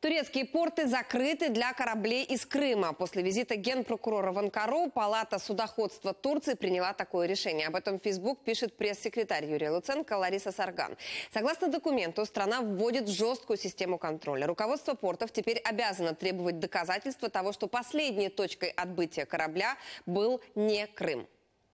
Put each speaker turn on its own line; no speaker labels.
Турецкие порты закрыты для кораблей из Крыма. После визита генпрокурора в Анкару Палата судоходства Турции приняла такое решение. Об этом в Facebook пишет пресс-секретарь Юрия Луценко Лариса Сарган. Согласно документу, страна вводит жесткую систему контроля. Руководство портов теперь обязано требовать доказательства того, что последней точкой отбытия корабля был не Крым.